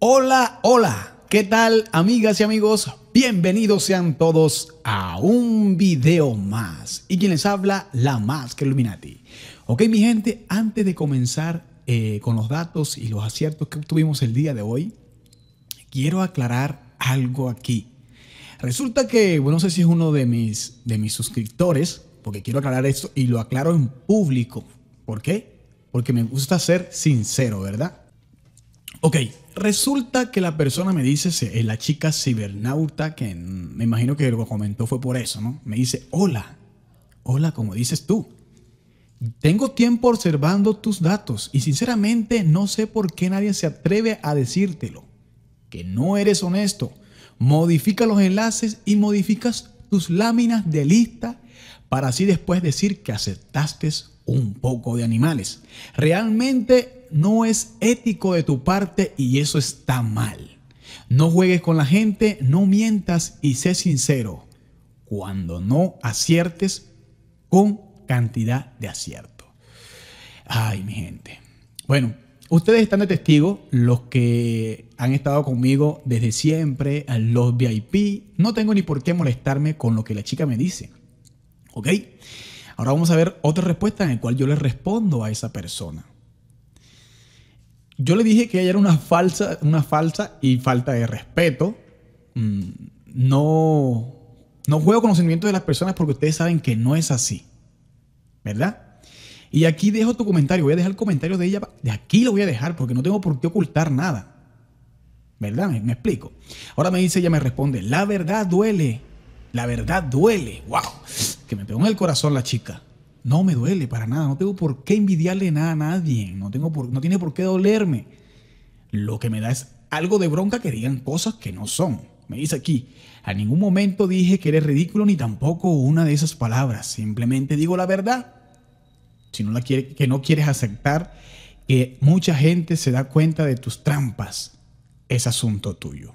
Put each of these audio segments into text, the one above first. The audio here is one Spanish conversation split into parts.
Hola, hola, ¿qué tal amigas y amigos? Bienvenidos sean todos a un video más. Y quienes les habla, la más que Illuminati. Ok, mi gente, antes de comenzar eh, con los datos y los aciertos que obtuvimos el día de hoy, quiero aclarar algo aquí. Resulta que, bueno, no sé si es uno de mis, de mis suscriptores, porque quiero aclarar esto y lo aclaro en público. ¿Por qué? Porque me gusta ser sincero, ¿verdad? Ok, resulta que la persona me dice, eh, la chica cibernauta, que me imagino que lo comentó fue por eso, ¿no? Me dice, hola, hola, como dices tú. Tengo tiempo observando tus datos y sinceramente no sé por qué nadie se atreve a decírtelo, que no eres honesto. Modifica los enlaces y modificas tus láminas de lista para así después decir que aceptaste un poco de animales. Realmente no es ético de tu parte y eso está mal. No juegues con la gente, no mientas y sé sincero cuando no aciertes con cantidad de acierto. Ay, mi gente. Bueno, ustedes están de testigo, los que han estado conmigo desde siempre, los VIP. No tengo ni por qué molestarme con lo que la chica me dice. ¿Ok? Ahora vamos a ver otra respuesta en la cual yo le respondo a esa persona. Yo le dije que ella era una falsa, una falsa y falta de respeto. Mm, no, no juego conocimiento de las personas porque ustedes saben que no es así. ¿Verdad? Y aquí dejo tu comentario. Voy a dejar el comentario de ella. De aquí lo voy a dejar porque no tengo por qué ocultar nada. ¿Verdad? Me, me explico. Ahora me dice, ella me responde, la verdad duele. La verdad duele. ¡Wow! Que me pegó en el corazón la chica. No me duele para nada, no tengo por qué envidiarle nada a nadie, no, tengo por, no tiene por qué dolerme. Lo que me da es algo de bronca que digan cosas que no son. Me dice aquí, a ningún momento dije que eres ridículo ni tampoco una de esas palabras, simplemente digo la verdad. Si no la quiere, que no quieres aceptar que mucha gente se da cuenta de tus trampas, es asunto tuyo.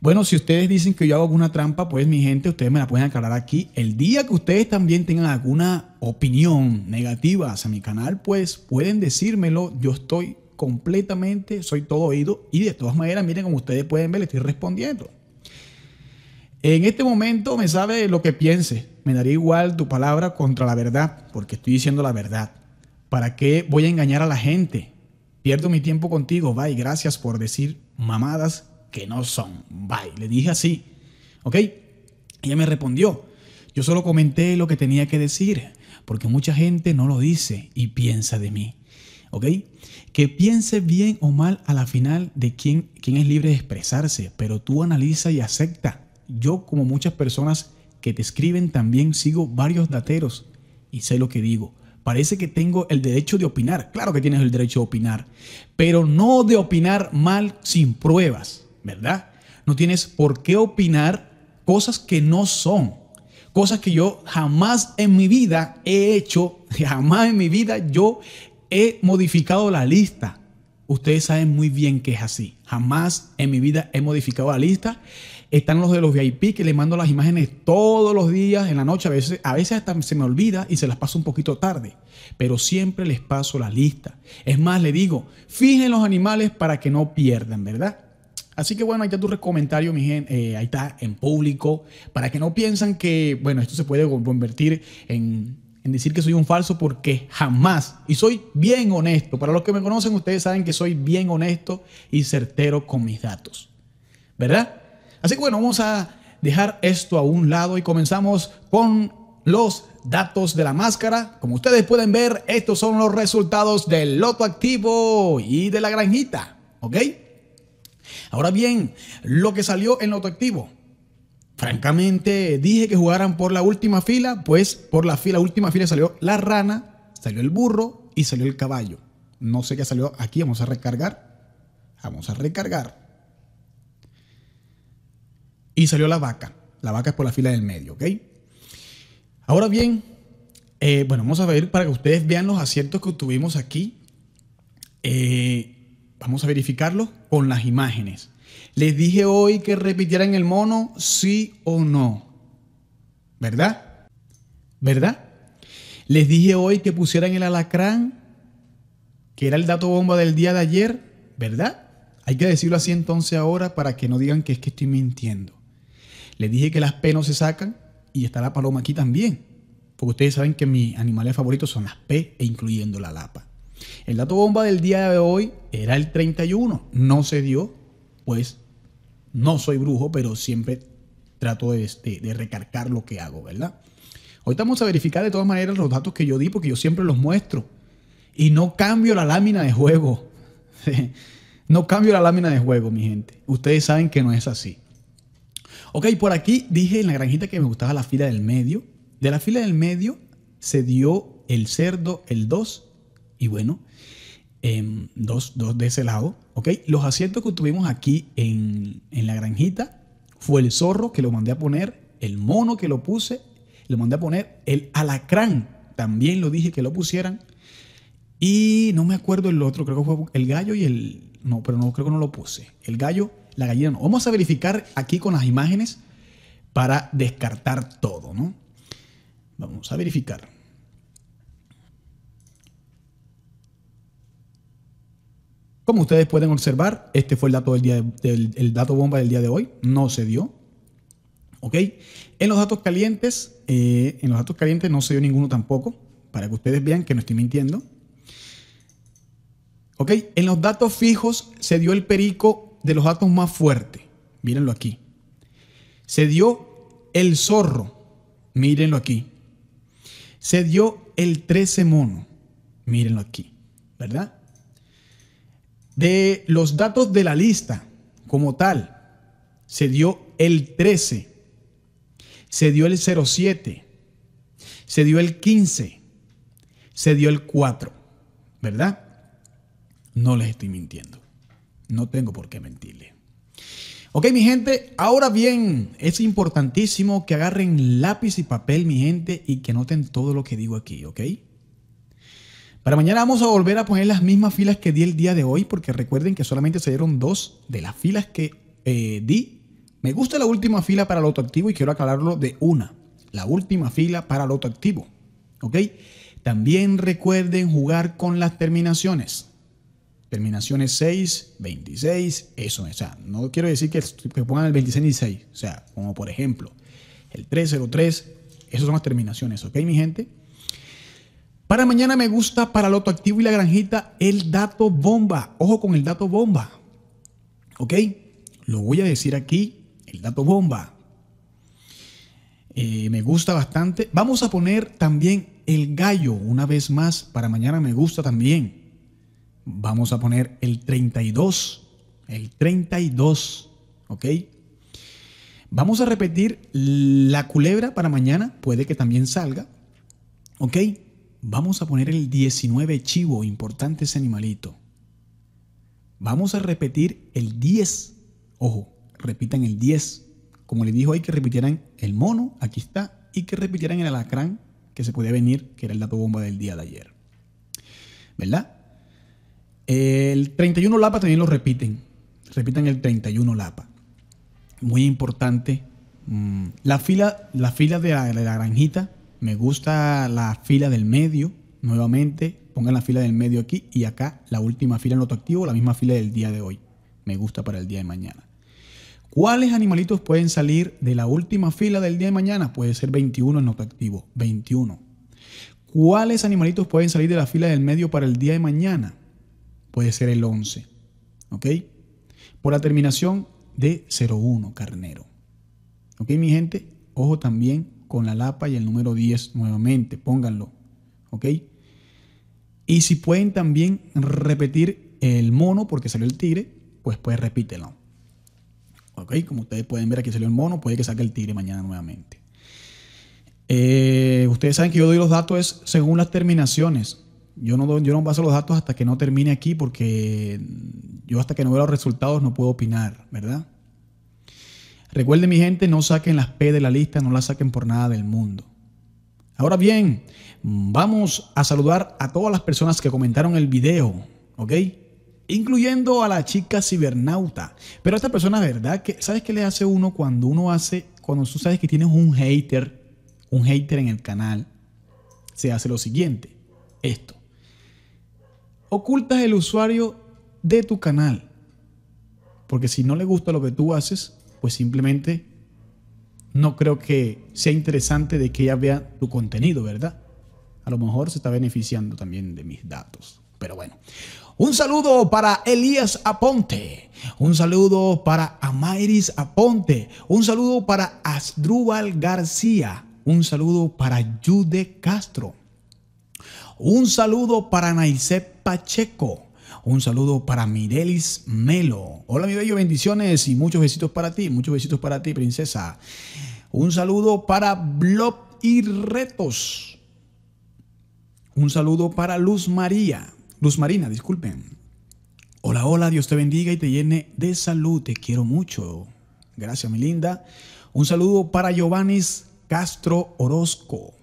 Bueno, si ustedes dicen que yo hago alguna trampa, pues mi gente, ustedes me la pueden aclarar aquí. El día que ustedes también tengan alguna opinión negativa hacia mi canal, pues pueden decírmelo. Yo estoy completamente, soy todo oído y de todas maneras, miren como ustedes pueden ver, le estoy respondiendo. En este momento me sabe lo que piense. Me daría igual tu palabra contra la verdad, porque estoy diciendo la verdad. ¿Para qué voy a engañar a la gente? Pierdo mi tiempo contigo, bye. Gracias por decir mamadas que no son. Bye. Le dije así. ¿Ok? Ella me respondió. Yo solo comenté lo que tenía que decir, porque mucha gente no lo dice y piensa de mí. ¿Ok? Que piense bien o mal a la final de quien quién es libre de expresarse, pero tú analiza y acepta. Yo, como muchas personas que te escriben, también sigo varios dateros y sé lo que digo. Parece que tengo el derecho de opinar. Claro que tienes el derecho de opinar, pero no de opinar mal sin pruebas. ¿verdad? No tienes por qué opinar cosas que no son, cosas que yo jamás en mi vida he hecho, jamás en mi vida yo he modificado la lista. Ustedes saben muy bien que es así. Jamás en mi vida he modificado la lista. Están los de los VIP que les mando las imágenes todos los días, en la noche. A veces, a veces hasta se me olvida y se las paso un poquito tarde. Pero siempre les paso la lista. Es más, le digo, fijen los animales para que no pierdan, ¿verdad? Así que bueno, ahí está tu comentario, mi gente, eh, ahí está en público, para que no piensen que, bueno, esto se puede convertir en, en, decir que soy un falso porque jamás, y soy bien honesto, para los que me conocen ustedes saben que soy bien honesto y certero con mis datos, ¿verdad? Así que bueno, vamos a dejar esto a un lado y comenzamos con los datos de la máscara. Como ustedes pueden ver, estos son los resultados del loto activo y de la granjita, ¿ok? Ahora bien, lo que salió en lo activo. Francamente, dije que jugaran por la última fila, pues por la fila, última fila salió la rana, salió el burro y salió el caballo. No sé qué salió aquí, vamos a recargar. Vamos a recargar. Y salió la vaca. La vaca es por la fila del medio, ¿ok? Ahora bien, eh, bueno, vamos a ver para que ustedes vean los aciertos que tuvimos aquí. Eh, Vamos a verificarlo con las imágenes. Les dije hoy que repitieran el mono, sí o no. ¿Verdad? ¿Verdad? Les dije hoy que pusieran el alacrán, que era el dato bomba del día de ayer, ¿verdad? Hay que decirlo así entonces ahora para que no digan que es que estoy mintiendo. Les dije que las P no se sacan y está la paloma aquí también. Porque ustedes saben que mis animales favoritos son las P e incluyendo la lapa. El dato bomba del día de hoy era el 31. No se dio, pues no soy brujo, pero siempre trato de, este, recargar lo que hago, ¿verdad? Hoy vamos a verificar de todas maneras los datos que yo di, porque yo siempre los muestro. Y no cambio la lámina de juego. no cambio la lámina de juego, mi gente. Ustedes saben que no es así. Ok, por aquí dije en la granjita que me gustaba la fila del medio. De la fila del medio se dio el cerdo, el 2 y bueno, em, dos, de ese lado, Los asientos que tuvimos aquí en, la granjita fue el zorro que lo mandé a poner, el mono que lo puse, lo mandé a poner, el alacrán también lo dije que lo pusieran. Y no me acuerdo el otro, creo que fue el gallo y el... No, pero no, creo que no lo puse. El gallo, la gallina no. Vamos a verificar aquí con las imágenes para descartar todo, ¿no? Vamos a verificar. Como ustedes pueden observar, este fue el dato, del día del, dato bomba del día de hoy, no se dio. ¿Ok? En los datos calientes, eh, en los datos calientes no se dio ninguno tampoco, para que ustedes vean que no estoy mintiendo. ¿Ok? En los datos fijos se dio el perico de los datos más fuertes. Mírenlo aquí. Se dio el zorro. Mírenlo aquí. Se dio el 13 mono. Mírenlo aquí. ¿Verdad? De los datos de la lista como tal, se dio el 13, se dio el 07, se dio el 15, se dio el 4, ¿verdad? No les estoy mintiendo. No tengo por qué mentirle. Ok, mi gente, ahora bien, es importantísimo que agarren lápiz y papel, mi gente, y que noten todo lo que digo aquí, ¿ok? Para mañana vamos a volver a poner las mismas filas que di el día de hoy, porque recuerden que solamente se dieron dos de las filas que eh, di. Me gusta la última fila para el autoactivo y quiero aclararlo de una. La última fila para el autoactivo. ¿Ok? También recuerden jugar con las terminaciones. Terminaciones 6, 26, eso. O sea, no quiero decir que, pongan el 26 y 6. O sea, como por ejemplo, el 303, esas son las terminaciones. ¿Ok, mi gente? Para mañana me gusta, para otro Activo y la Granjita, el dato bomba. Ojo con el dato bomba. ¿Ok? Lo voy a decir aquí, el dato bomba. Eh, me gusta bastante. Vamos a poner también el gallo una vez más. Para mañana me gusta también. Vamos a poner el 32. El 32. ¿Ok? Vamos a repetir la culebra para mañana. Puede que también salga. ¿Ok? Vamos a poner el 19 chivo, importante ese animalito. Vamos a repetir el 10. Ojo, repitan el 10. Como les dijo ahí que repitieran el mono, aquí está, y que repitieran el alacrán que se podía venir, que era el dato bomba del día de ayer. ¿Verdad? El 31 Lapa también lo repiten. Repitan el 31 Lapa. Muy importante. Mm, la fila, la fila de la granjita me gusta la fila del medio. Nuevamente, pongan la fila del medio aquí y acá la última fila en lo activo, la misma fila del día de hoy. Me gusta para el día de mañana. ¿Cuáles animalitos pueden salir de la última fila del día de mañana? Puede ser 21 en lo activo. 21. ¿Cuáles animalitos pueden salir de la fila del medio para el día de mañana? Puede ser el 11. ¿Ok? Por la terminación de 01, carnero. ¿Ok, mi gente? Ojo también con la lapa y el número 10 nuevamente, pónganlo, ¿ok? Y si pueden también repetir el mono porque salió el tigre, pues pues repítelo. ¿Ok? Como ustedes pueden ver aquí salió el mono, puede que salga el tigre mañana nuevamente. Eh, ustedes saben que yo doy los datos según las terminaciones. Yo no, doy, yo no paso los datos hasta que no termine aquí porque yo hasta que no veo los resultados no puedo opinar, ¿verdad? Recuerden mi gente, no saquen las P de la lista, no las saquen por nada del mundo. Ahora bien, vamos a saludar a todas las personas que comentaron el video, ¿ok? Incluyendo a la chica cibernauta. Pero esta persona, ¿verdad? ¿Sabes qué le hace uno cuando uno hace, cuando tú sabes que tienes un hater, un hater en el canal? Se hace lo siguiente, esto. Ocultas el usuario de tu canal. Porque si no le gusta lo que tú haces, pues simplemente no creo que sea interesante de que ella vea tu contenido, ¿verdad? A lo mejor se está beneficiando también de mis datos. Pero bueno, un saludo para Elías Aponte, un saludo para Amairis Aponte, un saludo para Asdrúbal García, un saludo para Jude Castro, un saludo para Naisep Pacheco, un saludo para Mirelis Melo. Hola, mi bello, bendiciones y muchos besitos para ti, muchos besitos para ti, princesa. Un saludo para Blob y Retos. Un saludo para Luz María. Luz Marina, disculpen. Hola, hola, Dios te bendiga y te llene de salud. Te quiero mucho. Gracias, mi linda. Un saludo para Giovannis Castro Orozco.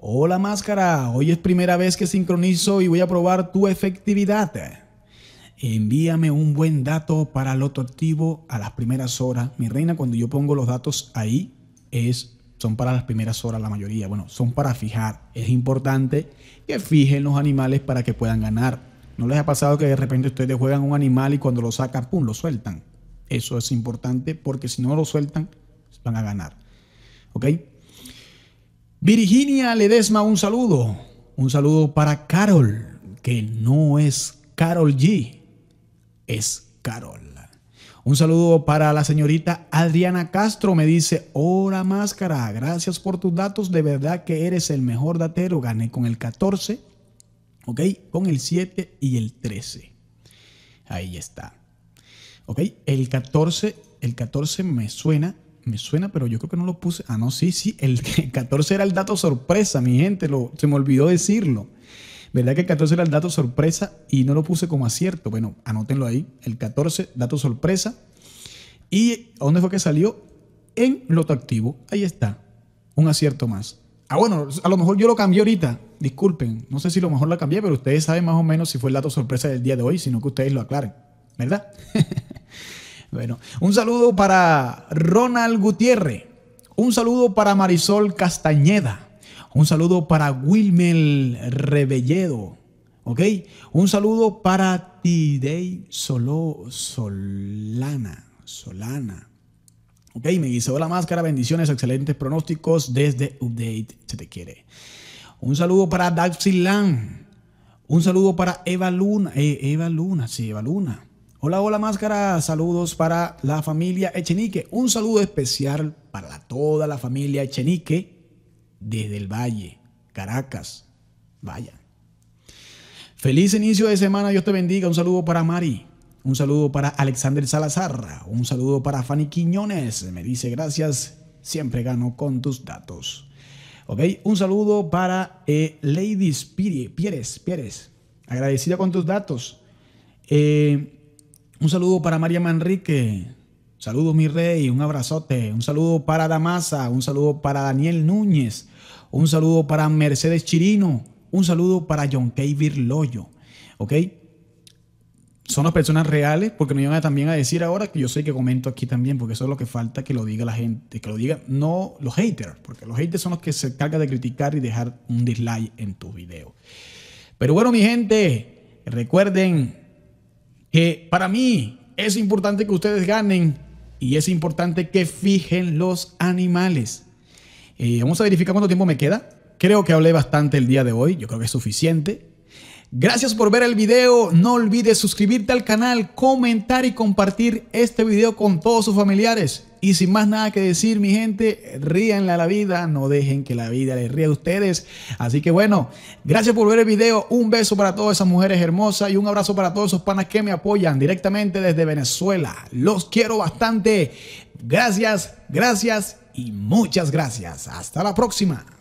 Hola máscara, hoy es primera vez que sincronizo y voy a probar tu efectividad. Envíame un buen dato para Loto Activo a las primeras horas. Mi reina, cuando yo pongo los datos ahí, es, son para las primeras horas la mayoría. Bueno, son para fijar. Es importante que fijen los animales para que puedan ganar. ¿No les ha pasado que de repente ustedes juegan un animal y cuando lo sacan, ¡pum!, lo sueltan. Eso es importante porque si no lo sueltan, van a ganar. ¿Ok? Virginia Ledesma, un saludo. Un saludo para Carol, que no es Carol G, es Carol. Un saludo para la señorita Adriana Castro, me dice, hola máscara, gracias por tus datos, de verdad que eres el mejor datero, gané con el 14, ok, con el 7 y el 13. Ahí está. Ok, el 14, el 14 me suena me suena, pero yo creo que no lo puse. Ah, no, sí, sí, el 14 era el dato sorpresa, mi gente, lo, se me olvidó decirlo. ¿Verdad que el 14 era el dato sorpresa y no lo puse como acierto? Bueno, anótenlo ahí, el 14, dato sorpresa. ¿Y dónde fue que salió? En Loto Activo, ahí está, un acierto más. Ah, bueno, a lo mejor yo lo cambié ahorita, disculpen, no sé si a lo mejor lo cambié, pero ustedes saben más o menos si fue el dato sorpresa del día de hoy, sino que ustedes lo aclaren, ¿verdad? Bueno, un saludo para Ronald Gutiérrez. Un saludo para Marisol Castañeda. Un saludo para Wilmel Rebelledo. ¿Ok? Un saludo para Tidei Solo Solana. Solana. Ok, me dice la máscara. Bendiciones, excelentes pronósticos desde Update. Se te quiere. Un saludo para daxilan Un saludo para Eva Luna. Eh, Eva Luna, sí, Eva Luna. Hola, hola máscara, saludos para la familia Echenique. Un saludo especial para toda la familia Echenique desde el Valle, Caracas. Vaya. Feliz inicio de semana, Dios te bendiga. Un saludo para Mari. Un saludo para Alexander Salazar. Un saludo para Fanny Quiñones. Me dice gracias, siempre gano con tus datos. Ok, un saludo para eh, Ladies Pires, Pieres. Agradecida con tus datos. Eh, un saludo para María Manrique. saludo mi rey. Un abrazote. Un saludo para Damasa. Un saludo para Daniel Núñez. Un saludo para Mercedes Chirino. Un saludo para John K. Virloyo. ¿Ok? Son las personas reales porque me iban también a decir ahora que yo sé que comento aquí también porque eso es lo que falta que lo diga la gente, que lo diga no los haters, porque los haters son los que se cargan de criticar y dejar un dislike en tu video. Pero bueno, mi gente, recuerden que para mí es importante que ustedes ganen y es importante que fijen los animales. Eh, vamos a verificar cuánto tiempo me queda. Creo que hablé bastante el día de hoy, yo creo que es suficiente. Gracias por ver el video, no olvides suscribirte al canal, comentar y compartir este video con todos sus familiares. Y sin más nada que decir, mi gente, ríanle a la vida, no dejen que la vida les ría a ustedes. Así que bueno, gracias por ver el video. Un beso para todas esas mujeres hermosas y un abrazo para todos esos panas que me apoyan directamente desde Venezuela. Los quiero bastante. Gracias, gracias y muchas gracias. Hasta la próxima.